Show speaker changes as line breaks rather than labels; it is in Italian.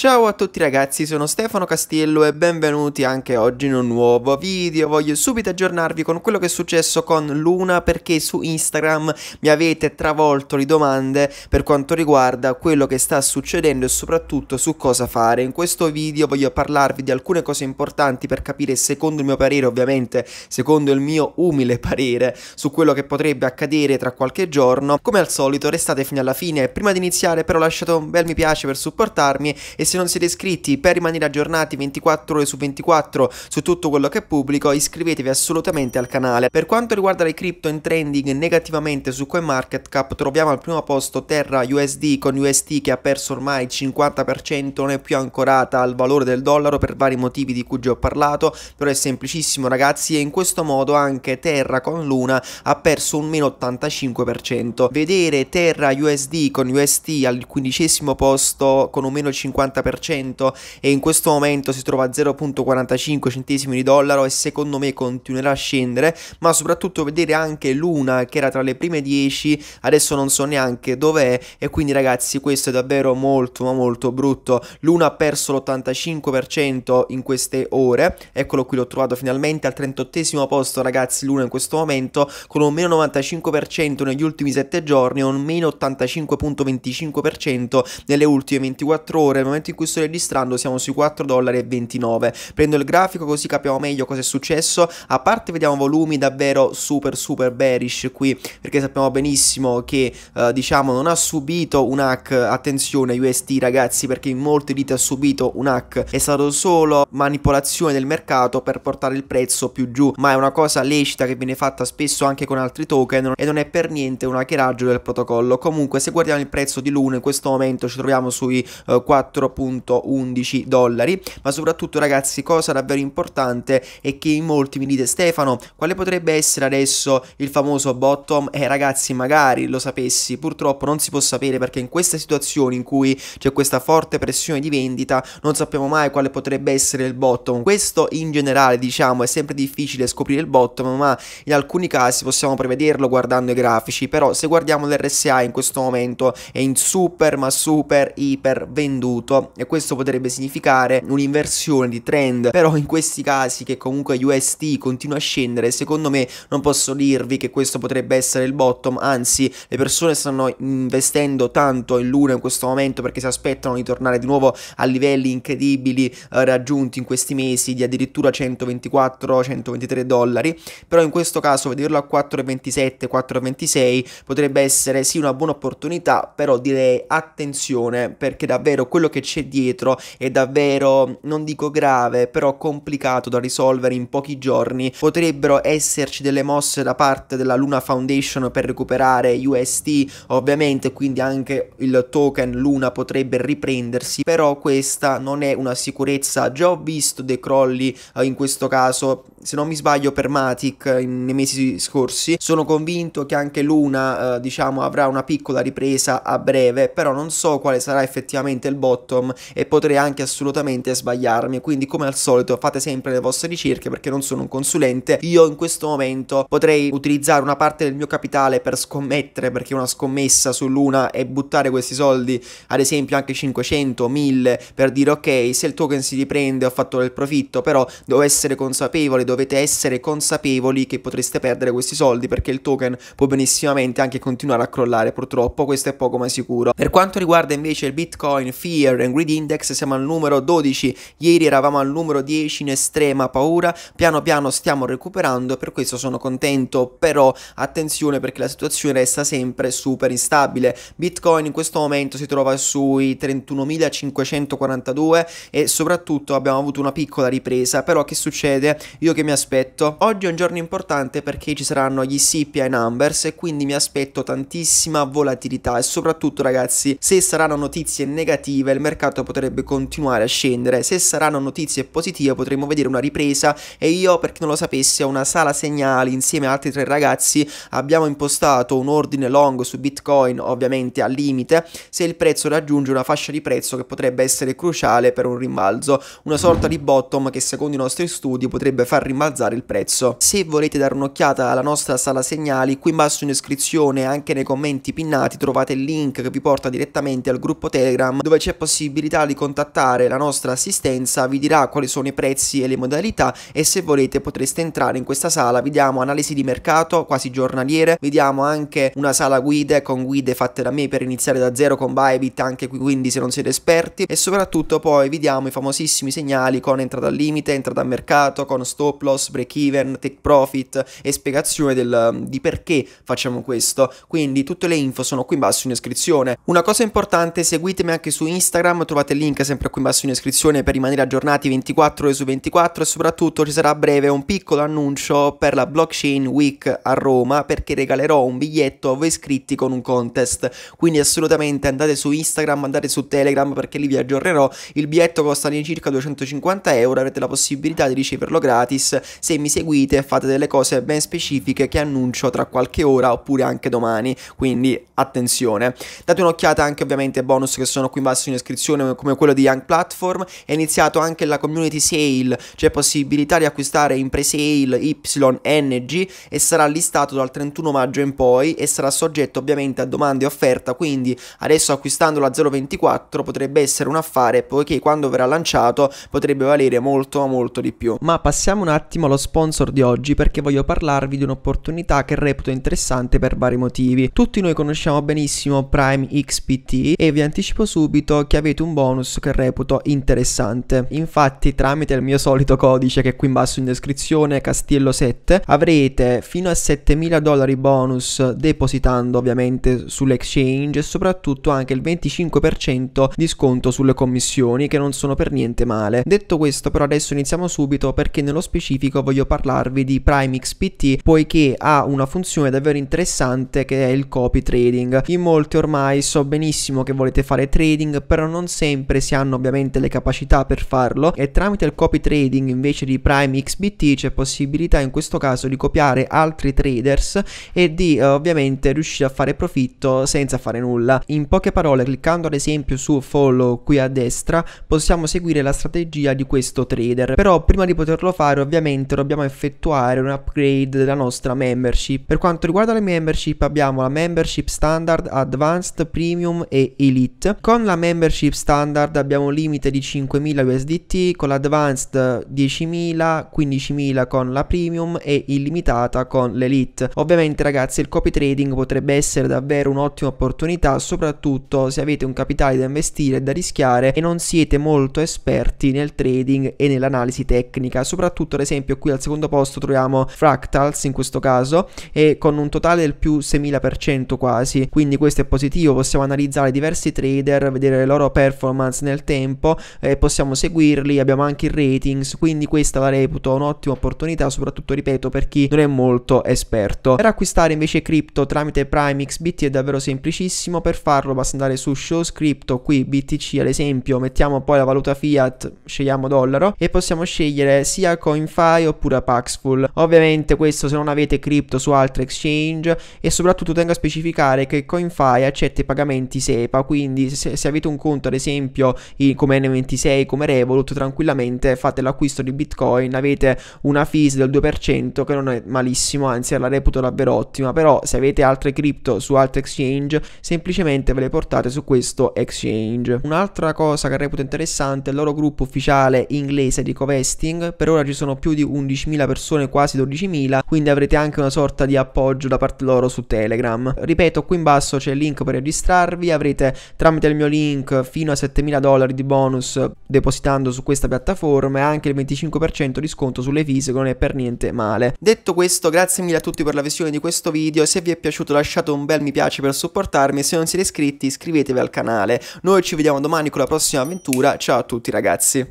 Ciao a tutti ragazzi, sono Stefano Castiello e benvenuti anche oggi in un nuovo video. Voglio subito aggiornarvi con quello che è successo con Luna perché su Instagram mi avete travolto le domande per quanto riguarda quello che sta succedendo e soprattutto su cosa fare. In questo video voglio parlarvi di alcune cose importanti per capire secondo il mio parere, ovviamente secondo il mio umile parere, su quello che potrebbe accadere tra qualche giorno. Come al solito restate fino alla fine. Prima di iniziare però lasciate un bel mi piace per supportarmi e se non siete iscritti per rimanere aggiornati 24 ore su 24 su tutto quello che pubblico iscrivetevi assolutamente al canale. Per quanto riguarda le crypto in trending negativamente su CoinMarketCap troviamo al primo posto Terra USD con UST che ha perso ormai il 50% non è più ancorata al valore del dollaro per vari motivi di cui già ho parlato però è semplicissimo ragazzi e in questo modo anche Terra con Luna ha perso un meno 85%. Vedere Terra USD con UST al quindicesimo posto con un meno 50% 40% e in questo momento si trova a 0.45 centesimi di dollaro e secondo me continuerà a scendere, ma soprattutto vedere anche l'una che era tra le prime 10, adesso non so neanche dov'è e quindi ragazzi questo è davvero molto ma molto brutto. L'una ha perso l'85% in queste ore, eccolo qui l'ho trovato finalmente al 38 posto ragazzi l'una in questo momento con un meno 95% negli ultimi 7 giorni e un meno 85.25% nelle ultime 24 ore, momento in cui sto registrando siamo sui 4,29 dollari. Prendo il grafico così capiamo meglio cosa è successo. A parte vediamo volumi davvero super super bearish qui perché sappiamo benissimo che eh, diciamo non ha subito un hack, attenzione USD ragazzi perché in molti dite ha subito un hack, è stato solo manipolazione del mercato per portare il prezzo più giù, ma è una cosa lecita che viene fatta spesso anche con altri token e non è per niente un hackeraggio del protocollo. Comunque se guardiamo il prezzo di Luna in questo momento ci troviamo sui eh, 4 4.11 dollari. Ma soprattutto ragazzi cosa davvero importante è che in molti mi dite Stefano quale potrebbe essere adesso il famoso bottom? Eh ragazzi magari lo sapessi, purtroppo non si può sapere perché in queste situazioni in cui c'è questa forte pressione di vendita non sappiamo mai quale potrebbe essere il bottom. Questo in generale diciamo è sempre difficile scoprire il bottom ma in alcuni casi possiamo prevederlo guardando i grafici però se guardiamo l'RSA in questo momento è in super ma super iper venduto e questo potrebbe significare un'inversione di trend, però in questi casi che comunque UST continua a scendere, secondo me non posso dirvi che questo potrebbe essere il bottom, anzi le persone stanno investendo tanto in Luna in questo momento perché si aspettano di tornare di nuovo a livelli incredibili eh, raggiunti in questi mesi di addirittura 124-123 dollari, però in questo caso vederlo a 4,27, 4,26 potrebbe essere sì una buona opportunità, però direi attenzione perché davvero quello che c'è dietro è davvero, non dico grave, però complicato da risolvere in pochi giorni. Potrebbero esserci delle mosse da parte della Luna Foundation per recuperare UST, ovviamente, quindi anche il token Luna potrebbe riprendersi, però questa non è una sicurezza. Già ho visto dei crolli eh, in questo caso, se non mi sbaglio, per Matic eh, nei mesi scorsi. Sono convinto che anche Luna, eh, diciamo, avrà una piccola ripresa a breve, però non so quale sarà effettivamente il botto custom e potrei anche assolutamente sbagliarmi, quindi come al solito fate sempre le vostre ricerche perché non sono un consulente, io in questo momento potrei utilizzare una parte del mio capitale per scommettere perché una scommessa sull'una e buttare questi soldi ad esempio anche 500, 1000 per dire ok se il token si riprende ho fatto del profitto però devo essere consapevole, dovete essere consapevoli che potreste perdere questi soldi perché il token può benissimamente anche continuare a crollare purtroppo questo è poco ma sicuro. Per quanto riguarda invece il bitcoin, fear e in Grid Index siamo al numero 12, ieri eravamo al numero 10 in estrema paura, piano piano stiamo recuperando per questo sono contento, però attenzione perché la situazione resta sempre super instabile. Bitcoin in questo momento si trova sui 31.542 e soprattutto abbiamo avuto una piccola ripresa, però che succede? Io che mi aspetto? Oggi è un giorno importante perché ci saranno gli CPI numbers e quindi mi aspetto tantissima volatilità e soprattutto ragazzi se saranno notizie negative il mercato mercato potrebbe continuare a scendere. Se saranno notizie positive potremo vedere una ripresa e io, per chi non lo sapesse, ho una sala segnali insieme ad altri tre ragazzi. Abbiamo impostato un ordine long su Bitcoin, ovviamente al limite, se il prezzo raggiunge una fascia di prezzo che potrebbe essere cruciale per un rimbalzo, una sorta di bottom che secondo i nostri studi potrebbe far rimbalzare il prezzo. Se volete dare un'occhiata alla nostra sala segnali, qui in basso in descrizione e anche nei commenti pinnati trovate il link che vi porta direttamente al gruppo Telegram dove c'è possibile possibilità di contattare la nostra assistenza, vi dirà quali sono i prezzi e le modalità e se volete potreste entrare in questa sala, vediamo analisi di mercato quasi giornaliere, vediamo anche una sala guide con guide fatte da me per iniziare da zero con Bybit anche qui quindi se non siete esperti e soprattutto poi vediamo i famosissimi segnali con entrata al limite, entrata a mercato, con stop loss, break even, take profit e spiegazione del, di perché facciamo questo, quindi tutte le info sono qui in basso in descrizione. Una cosa importante, seguitemi anche su Instagram Telegram, trovate il link sempre qui in basso in descrizione per rimanere aggiornati 24 ore su 24 e soprattutto ci sarà a breve un piccolo annuncio per la Blockchain Week a Roma perché regalerò un biglietto a voi iscritti con un contest, quindi assolutamente andate su Instagram, andate su Telegram perché lì vi aggiornerò, il biglietto costa all'incirca 250 euro, avrete la possibilità di riceverlo gratis se mi seguite e fate delle cose ben specifiche che annuncio tra qualche ora oppure anche domani, quindi attenzione. Date un'occhiata anche ovviamente ai bonus che sono qui in basso in descrizione soluzione come quello di Young Platform, è iniziato anche la community sale, c'è cioè possibilità di acquistare in pre-sale YNG e sarà listato dal 31 maggio in poi e sarà soggetto ovviamente a domande e offerta, quindi adesso acquistandolo a 0.24 potrebbe essere un affare poiché quando verrà lanciato potrebbe valere molto molto di più. Ma passiamo un attimo allo sponsor di oggi perché voglio parlarvi di un'opportunità che reputo interessante per vari motivi. Tutti noi conosciamo benissimo Prime XPT e vi anticipo subito che avete avete un bonus che reputo interessante. Infatti tramite il mio solito codice che è qui in basso in descrizione, Castiello 7, avrete fino a 7000 dollari bonus depositando ovviamente sull'exchange e soprattutto anche il 25% di sconto sulle commissioni che non sono per niente male. Detto questo però adesso iniziamo subito perché nello specifico voglio parlarvi di Prime XPT poiché ha una funzione davvero interessante che è il copy trading. In molti ormai so benissimo che volete fare trading però non non sempre si hanno ovviamente le capacità per farlo e tramite il copy trading invece di Prime XBT c'è possibilità in questo caso di copiare altri traders e di eh, ovviamente riuscire a fare profitto senza fare nulla. In poche parole cliccando ad esempio su follow qui a destra possiamo seguire la strategia di questo trader però prima di poterlo fare ovviamente dobbiamo effettuare un upgrade della nostra membership. Per quanto riguarda le membership abbiamo la membership standard, advanced, premium e elite. Con la membership chip standard abbiamo limite di 5.000 USDT, con l'advanced 10.000, 15.000 con la premium e illimitata con l'elite. Ovviamente ragazzi il copy trading potrebbe essere davvero un'ottima opportunità, soprattutto se avete un capitale da investire e da rischiare e non siete molto esperti nel trading e nell'analisi tecnica. Soprattutto ad esempio qui al secondo posto troviamo Fractals in questo caso e con un totale del più 6.000% quasi, quindi questo è positivo, possiamo analizzare diversi trader, vedere le loro operazioni performance nel tempo, eh, possiamo seguirli, abbiamo anche i ratings, quindi questa la reputo un'ottima opportunità, soprattutto ripeto per chi non è molto esperto. Per acquistare invece cripto tramite Prime XBT è davvero semplicissimo, per farlo basta andare su Shows Crypto, qui BTC ad esempio, mettiamo poi la valuta fiat, scegliamo dollaro e possiamo scegliere sia CoinFi oppure Paxful. Ovviamente questo se non avete cripto su altre exchange e soprattutto tengo a specificare che CoinFi accetta i pagamenti SEPA, quindi se, se avete un conto ad esempio come N26, come Revolut, tranquillamente fate l'acquisto di Bitcoin, avete una fees del 2% che non è malissimo, anzi la reputo davvero ottima, però se avete altre cripto su altri exchange, semplicemente ve le portate su questo exchange. Un'altra cosa che reputo interessante è il loro gruppo ufficiale inglese di covesting, per ora ci sono più di 11.000 persone, quasi 12.000, quindi avrete anche una sorta di appoggio da parte loro su Telegram. Ripeto, qui in basso c'è il link per registrarvi, avrete tramite il mio link fino a 7.000 dollari di bonus depositando su questa piattaforma e anche il 25% di sconto sulle vise che non è per niente male. Detto questo grazie mille a tutti per la visione di questo video, se vi è piaciuto lasciate un bel mi piace per supportarmi e se non siete iscritti iscrivetevi al canale. Noi ci vediamo domani con la prossima avventura, ciao a tutti ragazzi.